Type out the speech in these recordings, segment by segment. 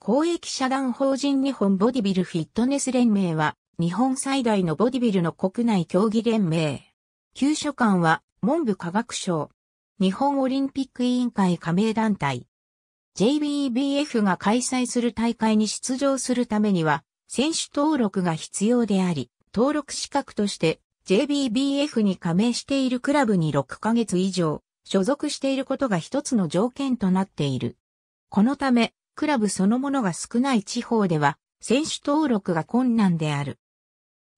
公益社団法人日本ボディビルフィットネス連盟は、日本最大のボディビルの国内競技連盟。旧書館は、文部科学省。日本オリンピック委員会加盟団体。JBBF が開催する大会に出場するためには、選手登録が必要であり、登録資格として JBBF に加盟しているクラブに6ヶ月以上所属していることが一つの条件となっている。このため、クラブそのものが少ない地方では、選手登録が困難である。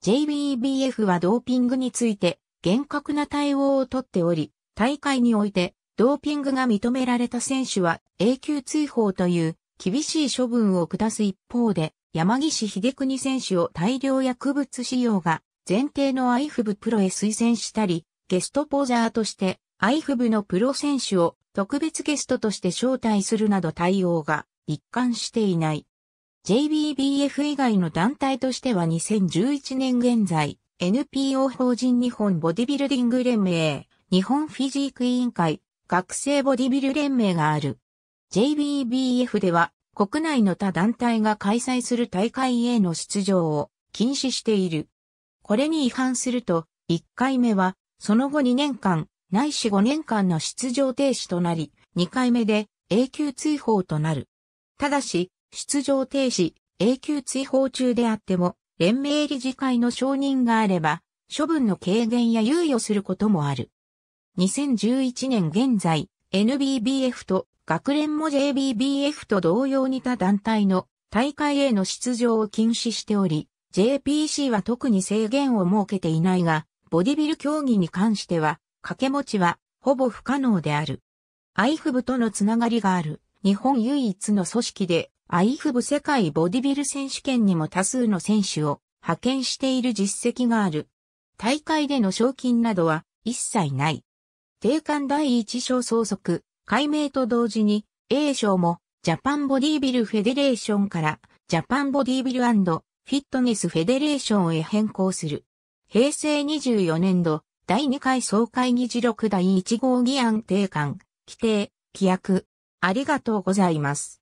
JBBF はドーピングについて厳格な対応をとっており、大会においてドーピングが認められた選手は永久追放という厳しい処分を下す一方で、山岸秀国選手を大量薬物使用が前提の IFB プロへ推薦したり、ゲストポーザーとして IFB のプロ選手を特別ゲストとして招待するなど対応が一貫していない。JBBF 以外の団体としては2011年現在、NPO 法人日本ボディビルディング連盟、日本フィジーク委員会、学生ボディビル連盟がある。JBBF では、国内の他団体が開催する大会への出場を禁止している。これに違反すると、1回目は、その後2年間、ないし5年間の出場停止となり、2回目で永久追放となる。ただし、出場停止、永久追放中であっても、連盟理事会の承認があれば、処分の軽減や猶予することもある。2011年現在、NBBF と学連も JBBF と同様に他団体の大会への出場を禁止しており、JPC は特に制限を設けていないが、ボディビル競技に関しては、掛け持ちはほぼ不可能である。アイフとのつながりがある。日本唯一の組織で、i f ブ世界ボディビル選手権にも多数の選手を派遣している実績がある。大会での賞金などは一切ない。定冠第一章総則、解明と同時に、A 賞もジャパンボディビルフェデレーションからジャパンボディビルフィットネスフェデレーションへ変更する。平成24年度第2回総会議事録第1号議案定冠、規定、規約、ありがとうございます。